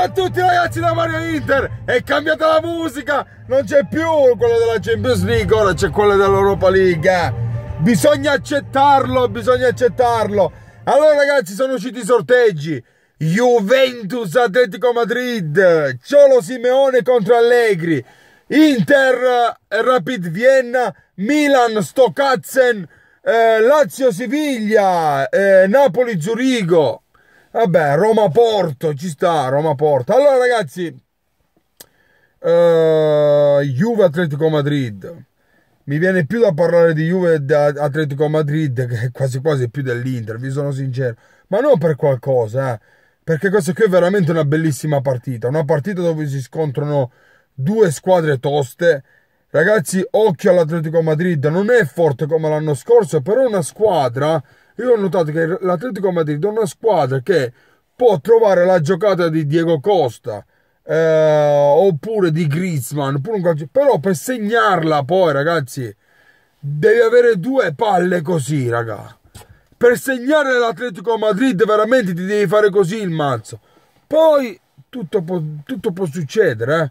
Buongiorno a tutti ragazzi da Mario Inter È cambiata la musica Non c'è più quella della Champions League Ora c'è quella dell'Europa League eh. Bisogna accettarlo Bisogna accettarlo Allora ragazzi sono usciti i sorteggi Juventus Atletico Madrid Ciolo Simeone contro Allegri Inter eh, Rapid Vienna Milan Stocazzen eh, Lazio Siviglia eh, Napoli Zurigo Vabbè, Roma-Porto, ci sta, Roma-Porto. Allora, ragazzi, uh, eh, Juve-Atletico Madrid. Mi viene più da parlare di Juve-Atletico Madrid che quasi quasi più dell'Inter, vi sono sincero. Ma non per qualcosa, eh. Perché questa qui è veramente una bellissima partita. Una partita dove si scontrano due squadre toste. Ragazzi, occhio all'Atletico Madrid. Non è forte come l'anno scorso, però è una squadra io ho notato che l'Atletico Madrid è una squadra che può trovare la giocata di Diego Costa eh, oppure di Griezmann, calcio, però per segnarla poi ragazzi devi avere due palle così raga. Per segnare l'Atletico Madrid veramente ti devi fare così il mazzo. Poi tutto può, tutto può succedere, eh?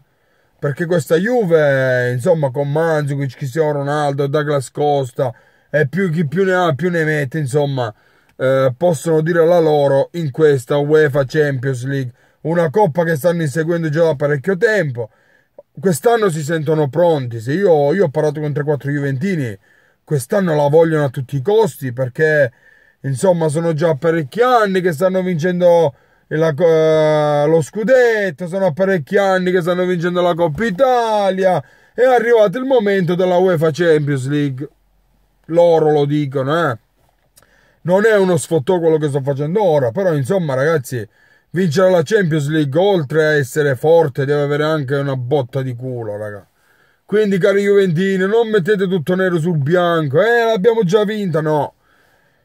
perché questa Juve, insomma, con Manzukic, Cristiano Ronaldo, Douglas Costa, e più chi più ne ha più ne mette, insomma, eh, possono dire la loro in questa UEFA Champions League, una coppa che stanno inseguendo già da parecchio tempo. Quest'anno si sentono pronti. Se io, io ho parlato con 3-4 Juventini, quest'anno la vogliono a tutti i costi perché insomma sono già parecchi anni che stanno vincendo la, uh, lo scudetto, sono parecchi anni che stanno vincendo la Coppa Italia. È arrivato il momento della UEFA Champions League loro lo dicono, eh. Non è uno sfottò quello che sto facendo ora, però insomma ragazzi, vincere la Champions League oltre a essere forte deve avere anche una botta di culo, raga. Quindi cari Juventini, non mettete tutto nero sul bianco, eh, l'abbiamo già vinta, no.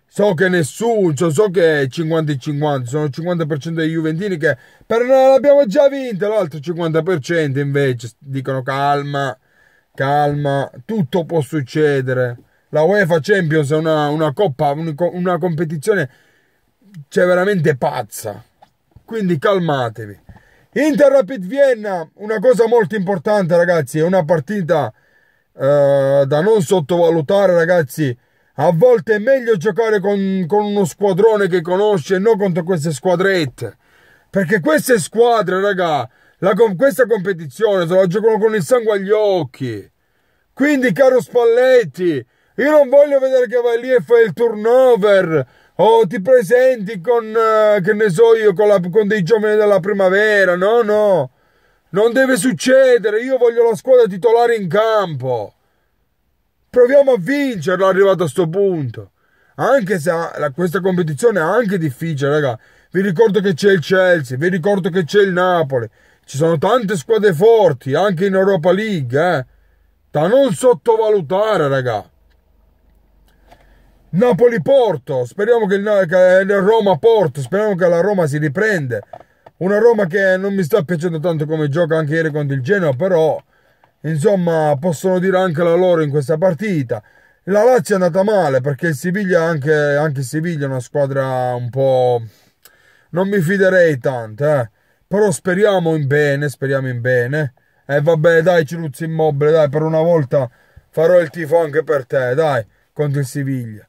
So che nessuno, cioè so che è 50 e 50, sono il 50% dei Juventini che per noi l'abbiamo già vinta, l'altro 50% invece dicono calma, calma, tutto può succedere la UEFA Champions è una, una coppa, una competizione cioè veramente pazza. Quindi calmatevi. Inter Rapid Vienna, una cosa molto importante ragazzi, è una partita eh, da non sottovalutare ragazzi. A volte è meglio giocare con, con uno squadrone che conosce e non contro queste squadrette. Perché queste squadre, raga, la, questa competizione se la giocano con il sangue agli occhi. Quindi, caro Spalletti, io non voglio vedere che vai lì e fai il turnover o oh, ti presenti con, eh, che ne so io, con, la, con dei giovani della primavera. No, no. Non deve succedere. Io voglio la squadra titolare in campo. Proviamo a vincerla arrivato a questo punto. Anche se ah, la, questa competizione è anche difficile, raga. Vi ricordo che c'è il Chelsea, vi ricordo che c'è il Napoli. Ci sono tante squadre forti, anche in Europa League, eh. Da non sottovalutare, raga. Napoli-Porto, speriamo che, il, Roma-Porto, speriamo che la Roma si riprende. Una Roma che non mi sta piacendo tanto come gioca anche ieri contro il Genoa, però insomma possono dire anche la loro in questa partita. La Lazio è andata male perché il Siviglia, anche, anche il Siviglia è una squadra un po'... Non mi fiderei tanto, eh. Però speriamo in bene, speriamo in bene. E eh, vabbè, dai, Ciruzzi Immobile, dai, per una volta farò il tifo anche per te, dai, contro il Siviglia.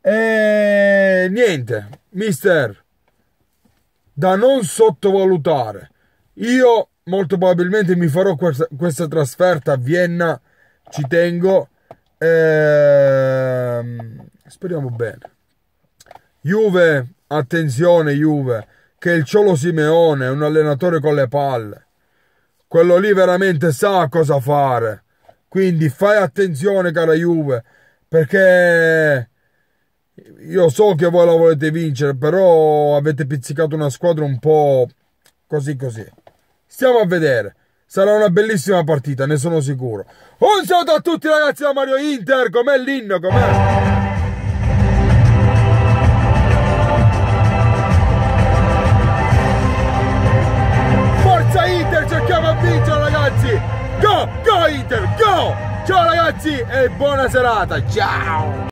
E niente, mister, da non sottovalutare. Io molto probabilmente mi farò questa, questa trasferta a Vienna, ci tengo. Ehm, speriamo bene. Juve, attenzione Juve, che il Ciolo Simeone è un allenatore con le palle. Quello lì veramente sa cosa fare. Quindi fai attenzione cara Juve, perché io so che voi la volete vincere, però avete pizzicato una squadra un po' così così. Stiamo a vedere. Sarà una bellissima partita, ne sono sicuro. Un saluto a tutti ragazzi da Mario Inter, com'è l'inno, com'è? Forza Inter, cerchiamo a vincere ragazzi! Go, go Inter, go! Ciao ragazzi e buona serata, ciao!